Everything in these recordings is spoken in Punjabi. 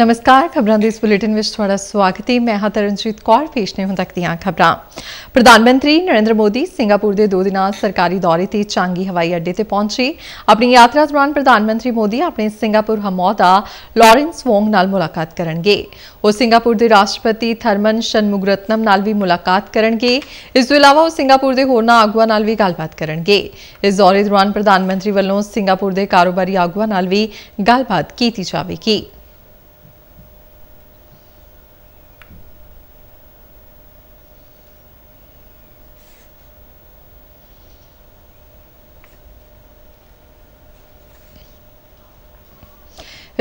नमस्कार खबर के इस बुलेटिन स्वागत है मैं हाँ तरनजीत कौर पेश ने हूँ तक दबर प्रधानमंत्री नरेंद्र मोदी सिंगापुर के दो दिन सरकारी दौरे से चांगी हवाई अड्डे से पहुंचे अपनी यात्रा दौरान प्रधानमंत्री मोदी अपने सिंगापुर हमौदा लॉरेंस वोंग मुलाकात करे वह सिंगापुर के राष्ट्रपति थरमन शनमुगरत्नम भी मुलाकात करे इस अलावा वह सिंगापुर के होरना आगुआ भी गलबात करे इस दौरे दौरान प्रधानमंत्री वालों सिंगापुर के कारोबारी आगुआ भी गलबात की जाएगी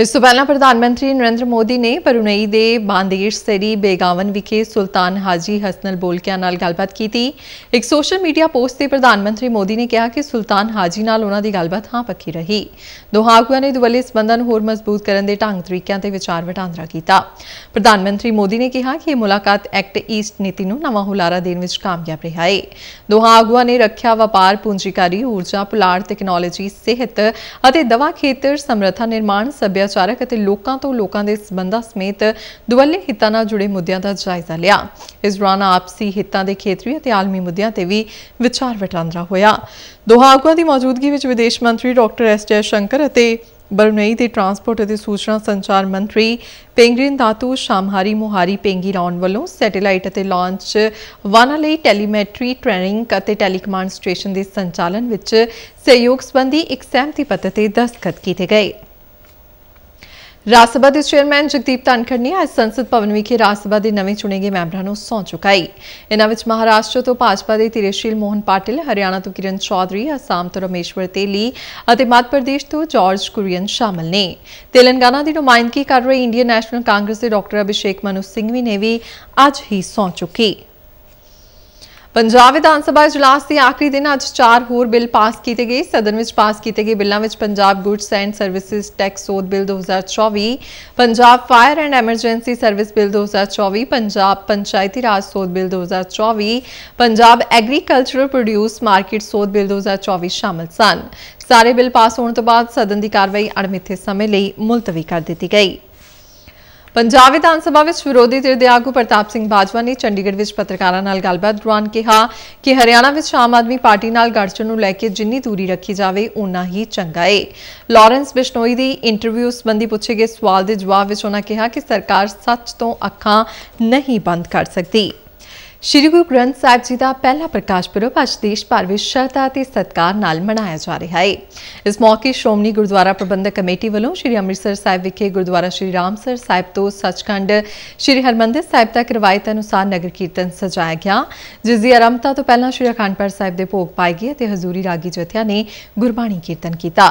ਇਸ ਤੋਂ ਪਹਿਲਾਂ ਪ੍ਰਧਾਨ ਮੰਤਰੀ ਨਰਿੰਦਰ ਮੋਦੀ ਨੇ ਪਰੁਨਈ ਦੇ ਬਾਂਦੇਸ਼ ਸਰੀ ਬੇਗਾਵਨ ਵਿਖੇ ਸੁਲਤਾਨ ਹਾਜੀ ਹਸਨਲ ਬੋਲਕਿਆਂ ਨਾਲ ਗੱਲਬਾਤ ਕੀਤੀ ਇੱਕ ਸੋਸ਼ਲ ਮੀਡੀਆ ਪੋਸਟ ਤੇ ਪ੍ਰਧਾਨ ਮੰਤਰੀ ਮੋਦੀ ਨੇ ਕਿਹਾ ਕਿ ਸੁਲਤਾਨ ਹਾਜੀ ਨਾਲ ਉਹਨਾਂ ਦੀ ਗੱਲਬਾਤ ਹਾਂ ਪੱਕੀ ਰਹੀ ਦੋਹਾਂ ਆਗੂਆਂ ਨੇ ਦੁਵੱਲੇ ਸਬੰਧਾਂ ਨੂੰ ਹੋਰ ਮਜ਼ਬੂਤ ਕਰਨ ਦੇ ਢੰਗ ਤਰੀਕਿਆਂ ਤੇ ਵਿਚਾਰ ਵਟਾਂਦਰਾ ਕੀਤਾ ਪ੍ਰਧਾਨ ਮੰਤਰੀ ਮੋਦੀ ਨੇ ਕਿਹਾ ਕਿ ਇਹ ਮੁਲਾਕਾਤ ਐਕਟ ਈਸਟ ਨੀਤੀ ਨੂੰ ਨਵਾਂ ਹੁਲਾਰਾ ਦੇਣ ਵਿੱਚ ਕਾਮਯਾਬ ਰਿਹਾ ਹੈ ਦੋਹਾਂ ਆਗੂਆਂ ਨੇ ਰੱਖਿਆ ਵਪਾਰ ਪੂੰਜੀਕਾਰੀ ਊਰਜਾ ਪੁਲਾੜ ਟੈਕਨੋਲੋਜੀ ਸਿਹਤ ਅਤੇ ਦਵਾ ਖੇਤਰ ਸਮਰੱਥਾ ਨਿਰਮਾਣ ਸਭਿਆ ਸੱਭਿਆਚਾਰਕ ਅਤੇ ਲੋਕਾਂ ਤੋਂ ਲੋਕਾਂ ਦੇ ਸਬੰਧਾਂ ਸਮੇਤ ਦੁਵੱਲੇ ਹਿੱਤਾਂ ਨਾਲ ਜੁੜੇ ਮੁੱਦਿਆਂ ਦਾ ਜਾਇਜ਼ਾ ਲਿਆ ਇਸ ਦੌਰਾਨ ਆਪਸੀ ਹਿੱਤਾਂ ਦੇ ਖੇਤਰੀ ਅਤੇ ਆਲਮੀ ਮੁੱਦਿਆਂ ਤੇ ਵੀ ਵਿਚਾਰ ਵਟਾਂਦਰਾ ਹੋਇਆ ਦੋਹਾਂ ਆਗੂਆਂ ਦੀ ਮੌਜੂਦਗੀ ਵਿੱਚ ਵਿਦੇਸ਼ ਮੰਤਰੀ ਡਾਕਟਰ ਐਸ ਜੈ ਸ਼ੰਕਰ ਅਤੇ ਬਰਨਈ ਦੇ ਟਰਾਂਸਪੋਰਟ ਅਤੇ ਸੂਚਨਾ ਸੰਚਾਰ ਮੰਤਰੀ ਪੈਂਗਰੀਨ ਦਾਤੂ ਸ਼ਾਮਹਾਰੀ ਮੁਹਾਰੀ ਪੈਂਗੀ ਰੌਣ ਵੱਲੋਂ ਸੈਟੇਲਾਈਟ ਅਤੇ ਲਾਂਚ ਵਾਨਾ ਲਈ ਟੈਲੀਮੈਟਰੀ ਟ੍ਰੇਨਿੰਗ ਅਤੇ ਟੈਲੀਕਮਾਂਡ ਸਟੇਸ਼ਨ ਦੇ ਸੰਚਾਲਨ ਵਿੱਚ ਸਹਿਯੋਗ ਸੰਬੰਧੀ ਇੱਕ ਸਹਿਮਤੀ ਪੱਤਰ ਤੇ ਦਸਤਖਤ ਕੀਤੇ ਗਏ ਰਾਜ ਸਭਾ ਦੇ ਚੇਅਰਮੈਨ ਜਗਦੀਪ ਧਨਖੜ ਨੇ ਅੱਜ ਸੰਸਦ ਭਵਨ ਵਿਖੇ ਰਾਜ ਸਭਾ ਦੇ ਨਵੇਂ ਚੁਣੇ ਗਏ ਮੈਂਬਰਾਂ ਨੂੰ ਸੌਂ ਚੁਕਾਈ ਇਹਨਾਂ ਵਿੱਚ ਮਹਾਰਾਸ਼ਟਰ ਤੋਂ ਭਾਜਪਾ ਦੇ ਤਿਰੇਸ਼ੀਲ ਮੋਹਨ ਪਾਟਿਲ ਹਰਿਆਣਾ ਤੋਂ ਕਿਰਨ ਚੌਧਰੀ ਅਸਾਮ ਤੋਂ ਰਮੇਸ਼ਵਰ ਤੇਲੀ ਅਤੇ ਮੱਧ ਪ੍ਰਦੇਸ਼ ਤੋਂ ਜਾਰਜ ਕੁਰੀਅਨ ਸ਼ਾਮਲ ਨੇ ਤੇਲੰਗਾਨਾ ਦੀ ਨੁਮਾਇੰਦਗੀ ਕਰ ਰਹੇ ਇੰਡੀਅਨ ਨੈਸ਼ਨਲ ਕਾਂਗਰਸ ਦੇ ਡਾਕਟਰ ਅਭਿਸ਼ੇਕ ਮਨੂ ਸਿੰਘ ਵੀ ਨੇ ਵੀ ਅੱਜ ਹੀ ਸੌਂ ਚੁੱਕੇ ਪੰਜਾਬ ਵਿਧਾਨ ਸਭਾ ਇਜਲਾਸ ਦੇ ਆਖਰੀ ਦਿਨ ਅੱਜ ਚਾਰ ਹੋਰ ਬਿੱਲ ਪਾਸ ਕੀਤੇ ਗਏ ਸਦਨ ਵਿੱਚ ਪਾਸ ਕੀਤੇ ਗਏ ਬਿੱਲਾਂ ਵਿੱਚ Punjab goods and services tax ਸੋਧ bill 2024 Punjab fire and emergency service bill 2024 Punjab Panchayati Raj ਸੋਧ bill 2024 Punjab agricultural produce market ਸੋਧ ਬਿੱਲ 2024 ਸ਼ਾਮਲ ਸਨ ਸਾਰੇ ਬਿੱਲ ਪਾਸ ਹੋਣ ਤੋਂ ਬਾਅਦ ਸਦਨ ਦੀ ਕਾਰਵਾਈ ਅਣਮਿੱਥੇ ਸਮੇਂ ਲਈ ਮੁਲਤਵੀ ਕਰ ਦਿੱਤੀ ਗਈ ਪੰਜਾਬ ਵਿਧਾਨ ਸਭਾ ਵਿੱਚ ਵਿਰੋਧੀ ਧਿਰ ਦੇ ਆਗੂ ਪ੍ਰਤਾਪ ਸਿੰਘ ਬਾਜਵਾ ਨੇ ਚੰਡੀਗੜ੍ਹ ਵਿੱਚ ਪੱਤਰਕਾਰਾਂ ਨਾਲ ਗੱਲਬਾਤ ਦੌਰਾਨ ਕਿਹਾ ਕਿ ਹਰਿਆਣਾ ਵਿੱਚ ਆਮ ਆਦਮੀ ਪਾਰਟੀ ਨਾਲ ਗੱਠਜੋੜ ਨੂੰ ਲੈ ਕੇ ਜਿੰਨੀ ਦੂਰੀ ਰੱਖੀ ਜਾਵੇ ਉਨਾ ਹੀ ਚੰਗਾ ਏ ਲਾਰੈਂਸ ਬਿਸ਼ਨੋਈ ਦੀ ਇੰਟਰਵਿਊ ਸੰਬੰਧੀ ਪੁੱਛੇ ਗਏ ਸਵਾਲ ਦੇ ਜਵਾਬ ਵਿੱਚ ਉਹਨਾਂ ਕਿਹਾ ਕਿ ਸਰਕਾਰ ਸੱਚ ਤੋਂ ਅੱਖਾਂ ਨਹੀਂ ਬੰਦ ਕਰ ਸਕਦੀ ਸ਼੍ਰੀ ਗੁਰੂ ਗ੍ਰੰਥ ਸਾਹਿਬ ਜੀ ਦਾ ਪਹਿਲਾ ਪ੍ਰਕਾਸ਼ ਪੁਰਬ ਅੱਜ ਦੇਸ਼ ਭਰ ਵਿੱਚ ਸ਼ਰਧਾ ਤੇ ਸਤਕਾਰ ਨਾਲ ਮਨਾਇਆ ਜਾ ਰਿਹਾ ਹੈ ਇਸ ਮੌਕੇ ਸ਼੍ਰੋਮਣੀ ਗੁਰਦੁਆਰਾ ਪ੍ਰਬੰਧਕ ਕਮੇਟੀ ਵੱਲੋਂ ਸ਼੍ਰੀ ਅੰਮ੍ਰਿਤਸਰ ਸਾਹਿਬ ਵਿਖੇ ਗੁਰਦੁਆਰਾ ਸ਼੍ਰੀ ਰਾਮਸਰ ਸਾਹਿਬ ਤੋਂ ਸੱਚਖੰਡ ਸ਼੍ਰੀ ਹਰਮੰਦਰ ਸਾਹਿਬ ਤੱਕ ਰਵਾਇਤ ਅਨੁਸਾਰ ਨਗਰ ਕੀਰਤਨ ਸਜਾਇਆ ਗਿਆ ਜਿਸ ਦੀ ਆਰੰਭਤਾ ਤੋਂ ਪਹਿਲਾਂ ਸ਼੍ਰੀ ਅਖੰਡਪੁਰ ਸਾਹਿਬ ਦੇ ਭੋਗ ਪਾਏ ਗਏ ਤੇ ਹਜ਼ੂਰੀ ਰਾਗੀ ਜਥਿਆਂ ਨੇ ਗੁਰਬਾਣੀ ਕੀਰਤਨ ਕੀਤਾ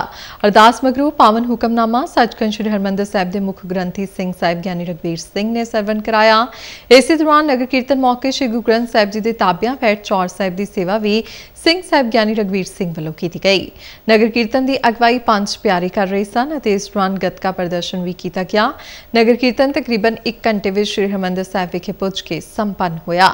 ਅਰਦਾਸ ਮਗਰੋਂ ਪਾਵਨ ਹੁਕਮਨਾਮਾ ਸੱਚਖੰਡ ਸ਼੍ਰੀ ਹਰਮੰਦਰ ਸਾਹਿਬ ਦੇ ਮੁੱਖ ਗ੍ਰੰਥੀ ਸਿੰਘ ਸਾਹਿਬ ਗਿਆਨੀ ਰਗਵੀਰ ਸਿੰਘ ਨੇ ਸਰਵਨ ਕਰਾਇਆ ਇਸੇ ਦੌਰਾਨ ਨਗਰ ਕੀਰਤਨ ਮੌਕੇ ਸ਼੍ਰੀ ਗੁਰੂ ਗ੍ਰੰਥ ਸਾਹਿਬ ਜੀ ਦੇ ਤਾਬਿਆਂ ਫੈਟ ਚੌਰ ਸਾਹਿਬ ਦੀ ਸੇਵਾ ਵੀ ਸਿੰਘ ਸਾਹਿਬ ਗਿਆਨੀ ਰਗਵੀਰ ਸਿੰਘ ਵੱਲੋਂ ਕੀਤੀ ਗਈ ਨਗਰ ਕੀਰਤਨ ਦੀ ਅਗਵਾਈ ਪੰਜ ਪਿਆਰੇ ਕਰ ਰਹੇ ਸਨ ਅਤੇ ਇਸ ਦੌਰਾਨ ਗਤਕਾ ਪ੍ਰਦਰਸ਼ਨ ਵੀ ਕੀਤਾ ਗਿਆ ਨਗਰ ਕੀਰਤਨ ਤਕਰੀਬਨ 1 ਘੰਟੇ ਵਿੱਚ ਸ੍ਰੀ ਹਰਮੰਦਰ ਸਾਹਿਬ ਵਿਖੇ ਪਹੁੰਚ ਕੇ ਸੰਪੰਨ ਹੋਇਆ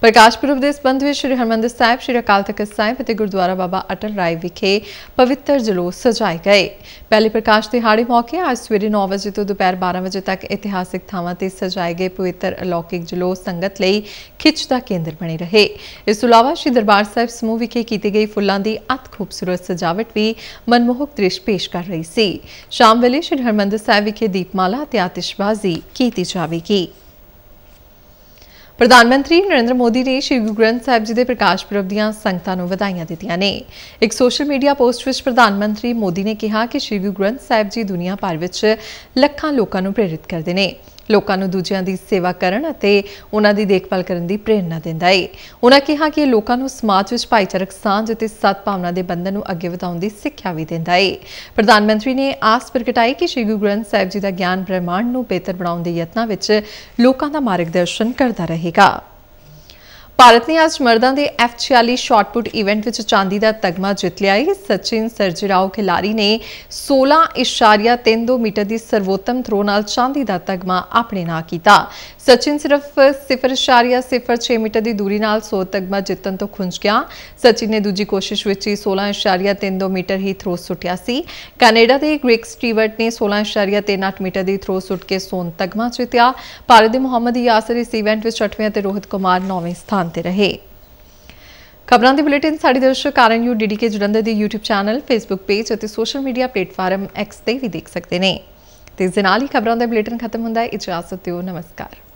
ਪ੍ਰਕਾਸ਼ ਪੁਰਬ ਦੇ ਸੰਬੰਧ ਵਿੱਚ ਸ੍ਰੀ ਹਰਮੰਦਰ ਸਾਹਿਬ ਸ੍ਰੀ ਅਕਾਲ ਤਖਤ ਸਾਹਿਬ ਅਤੇ ਗੁਰਦੁਆਰਾ ਬਾਬਾ ਅਟਲ ਰਾਏ ਵਿਖੇ ਪਵਿੱਤਰ ਜਲੂਸ ਸਜਾਏ ਗਏ ਪਹਿਲੇ ਪ੍ਰਕਾਸ਼ ਦਿਹਾੜੇ ਮੌਕੇ ਅੱਜ ਸਵੇਰੇ 9 ਵਜੇ ਤੋਂ ਦੁਪਹਿਰ 12 ਵਜੇ ਤੱਕ ਇਤਿਹਾਸਿਕ ਥਾਵਾਂ ਤੇ ਸਜਾਏ ਗਏ ਪਵਿੱਤਰ ਅਲੌਕਿਕ ਜਲੂਸ ਸੰਗਤ ਲਈ ਖਿੱਚ ਦਾ ਕੇਂਦਰ ਬਣੇ ਰਹੇ ਇਸ ਤੋਂ ਇਲਾਵਾ ਸ੍ਰੀ ਦਰਬਾਰ ਸਾਹਿਬ ਸਮੂਹ ਵਿਖੇ ਕੀਤੀ ਗਈ ਫੁੱਲਾਂ ਦੀ ਅਤ ਖੂਬਸੂਰਤ ਸਜਾਵਟ ਵੀ ਮਨਮੋਹਕ ਦ੍ਰਿਸ਼ ਪੇਸ਼ ਕਰ ਰਹੀ ਸੀ ਸ਼ਾਮ ਵੇਲੇ ਸ਼੍ਰੀ ਹਰਮੰਦਰ ਸਾਹਿਬ ਵਿਖੇ ਦੀਪਮਾਲਾ ਤੇ ਆਤਿਸ਼ਬਾਜ਼ੀ ਕੀਤੀ ਜਾਵੇਗੀ ਪ੍ਰਧਾਨ ਮੰਤਰੀ ਨਰਿੰਦਰ ਮੋਦੀ ਨੇ ਸ਼੍ਰੀ ਗੁਰੂ ਗ੍ਰੰਥ ਸਾਹਿਬ ਜੀ ਦੇ ਪ੍ਰਕਾਸ਼ ਪੁਰਬ ਦੀਆਂ ਸੰਗਤਾਂ ਨੂੰ ਵਧਾਈਆਂ ਦਿੱਤੀਆਂ ਨੇ ਇੱਕ ਸੋਸ਼ਲ ਮੀਡੀਆ ਪੋਸਟ ਵਿੱਚ ਪ੍ਰਧਾਨ ਮੰਤਰੀ ਮੋਦੀ ਨੇ ਕਿਹਾ ਕਿ ਸ਼੍ਰੀ ਗੁਰੂ ਗ੍ਰੰਥ ਸਾਹਿਬ ਜੀ ਦੁਨੀਆ ਭਰ ਵਿੱਚ ਲੱਖਾਂ ਲੋਕਾਂ ਨੂੰ ਪ੍ਰੇਰਿਤ ਕਰਦੇ ਨੇ ਲੋਕਾਂ ਨੂੰ ਦੂਜਿਆਂ ਦੀ ਸੇਵਾ ਕਰਨ ਅਤੇ ਉਹਨਾਂ ਦੀ ਦੇਖਭਾਲ ਕਰਨ ਦੀ ਪ੍ਰੇਰਣਾ ਦਿੰਦਾ ਹੈ ਉਹਨਾਂ ਕਿਹਾ ਕਿ ਲੋਕਾਂ ਨੂੰ ਸਮਾਜ ਵਿੱਚ ਭਾਈਚਾਰਕ ਸਾਂਝ ਅਤੇ ਸਤ ਭਾਵਨਾ ਦੇ ਬੰਧਨ ਨੂੰ ਅੱਗੇ ਵਧਾਉਣ ਦੀ ਸਿੱਖਿਆ ਵੀ ਦਿੰਦਾ ਹੈ ਪ੍ਰਧਾਨ ਮੰਤਰੀ ਨੇ ਆਸ ਪ੍ਰਗਟਾਈ ਕਿ ਸ਼੍ਰੀ ਗੁਰੂ ਗ੍ਰੰਥ ਸਾਹਿਬ ਜੀ ਦਾ ਗਿਆਨ ਬ੍ਰਹਿਮੰਡ ਨੂੰ ਬਿਹਤਰ ਬਣਾਉਣ ਦੇ ਯਤਨਾਂ ਵਿੱਚ ਲੋਕਾਂ ਦਾ ਮਾਰਗਦਰਸ਼ਨ ਕਰਦਾ ਰਹੇਗਾ ਭਾਰਤ ਨੇ ਅੱਜ ਮਰਦਾਂ ਦੇ F46 ਪੁੱਟ ਇਵੈਂਟ ਵਿੱਚ ਚਾਂਦੀ ਦਾ ਤਗਮਾ ਜਿੱਤ ਲਿਆ ਹੈ ਸਚਿਨ ਸਰਜਰਾਓ ਖਿਲਾੜੀ ਨੇ 16.32 ਮੀਟਰ ਦੀ ਸਰਵੋਤਮ ਥਰੋ ਨਾਲ ਚਾਂਦੀ ਦਾ ਤਗਮਾ ਆਪਣੇ ਨਾਂ ਕੀਤਾ ਸਚਿਨ ਸਿਰਫ 0.06 ਮੀਟਰ ਦੀ ਦੂਰੀ ਨਾਲ ਸੋ ਤਗਮਾ ਜਿੱਤਣ ਤੋਂ ਖੁੰਝ ਗਿਆ ਸਚਿਨ ਨੇ ਦੂਜੀ ਕੋਸ਼ਿਸ਼ ਵਿੱਚ ਹੀ 16.32 ਮੀਟਰ ਹੀ ਥਰੋ ਸੁੱਟਿਆ ਸੀ ਕੈਨੇਡਾ ਦੇ ਗ੍ਰਿਗ ਸਟੀਵਰਟ ਨੇ 16.38 ਮੀਟਰ ਦੀ ਥਰੋ ਸੁੱਟ ਕੇ ਸੋਨ ਤਗਮਾ ਜਿੱਤਿਆ ਭਾਰਤ ਦੇ ਮੁਹੰਮਦ ਯਾਸਰ ਇਸ ਇਵੈਂਟ ਵਿੱਚ 8ਵੇਂ ਅਤੇ ਰੋਹਿਤ ਕੁਮਾਰ 9ਵੇਂ ਸਥਾਨ ਸੁਣਦੇ ਰਹੇ ਖਬਰਾਂ ਦੇ ਬੁਲੇਟਿਨ ਸਾਡੇ ਦਰਸ਼ਕ ਆਰਐਨ ਯੂ ਡੀਡੀਕੇ ਜਲੰਧਰ ਦੇ YouTube ਚੈਨਲ Facebook ਪੇਜ ਅਤੇ ਸੋਸ਼ਲ ਮੀਡੀਆ ਪਲੇਟਫਾਰਮ X ਤੇ ਵੀ ਦੇਖ ਸਕਦੇ ਨੇ ਤੇ ਇਸ ਨਾਲ ਹੀ ਖਬਰਾਂ ਦਾ ਬੁਲੇਟਿਨ ਖਤਮ ਹੁੰਦਾ ਹੈ ਇਜਾਜ਼ਤ ਦਿਓ ਨਮਸਕਾਰ